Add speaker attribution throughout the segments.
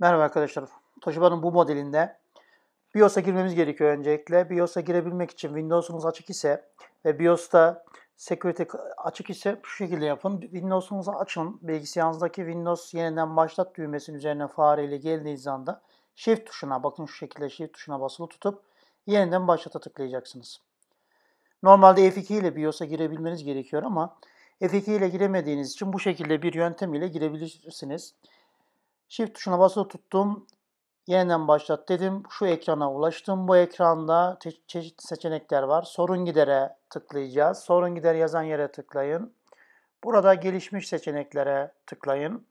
Speaker 1: Merhaba arkadaşlar. Toshiba'nın bu modelinde BIOS'a girmemiz gerekiyor öncelikle. BIOS'a girebilmek için Windows'unuz açık ise ve BIOS'ta security açık ise şu şekilde yapın. Windows'unuzu açın. Bilgisayarınızdaki Windows yeniden başlat düğmesinin üzerine fareyle geldiğiniz anda Shift tuşuna bakın şu şekilde Shift tuşuna basılı tutup yeniden başlata tıklayacaksınız. Normalde F2 ile BIOS'a girebilmeniz gerekiyor ama F2 ile giremediğiniz için bu şekilde bir yöntem ile girebilirsiniz. Shift tuşuna basılı tuttum. Yeniden başlat dedim. Şu ekrana ulaştım. Bu ekranda çe- çeşitli seçenekler var. Sorun gidere tıklayacağız. Sorun gider yazan yere tıklayın. Burada gelişmiş seçeneklere tıklayın.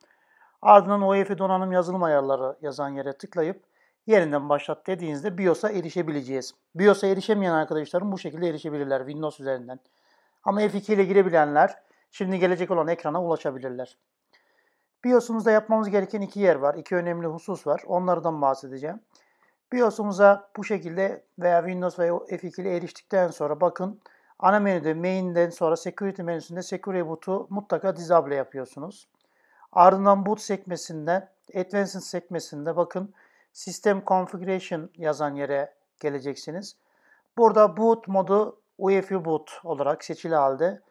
Speaker 1: Ardından UEFI donanım yazılım ayarları yazan yere tıklayıp yeniden başlat dediğinizde BIOS'a erişebileceğiz. BIOS'a erişemeyen arkadaşlarım bu şekilde erişebilirler Windows üzerinden. Ama F2 ile girebilenler şimdi gelecek olan ekrana ulaşabilirler. BIOS'umuzda yapmamız gereken iki yer var. iki önemli husus var. Onlardan bahsedeceğim. BIOS'umuza bu şekilde veya Windows veya F2 ile eriştikten sonra bakın ana menüde main'den sonra security menüsünde security boot'u mutlaka disable yapıyorsunuz. Ardından boot sekmesinde, advanced sekmesinde bakın system configuration yazan yere geleceksiniz. Burada boot modu UEFI boot olarak seçili halde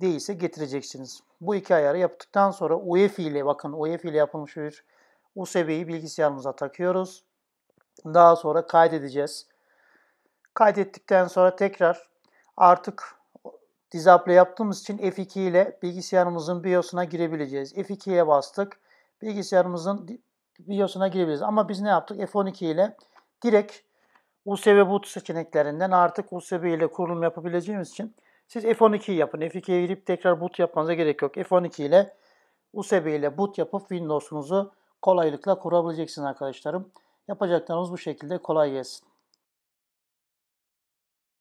Speaker 1: değilse getireceksiniz. Bu iki ayarı yaptıktan sonra UEFI ile bakın UEFI ile yapılmış bir USB'yi bilgisayarımıza takıyoruz. Daha sonra kaydedeceğiz. Kaydettikten sonra tekrar artık dizaple yaptığımız için F2 ile bilgisayarımızın BIOS'una girebileceğiz. F2'ye bastık. Bilgisayarımızın BIOS'una girebiliriz. Ama biz ne yaptık? F12 ile direkt USB boot seçeneklerinden artık USB ile kurulum yapabileceğimiz için siz f 12 yapın. F2'ye girip tekrar boot yapmanıza gerek yok. F12 ile USB ile boot yapıp Windows'unuzu kolaylıkla kurabileceksiniz arkadaşlarım. Yapacaklarınız bu şekilde kolay gelsin.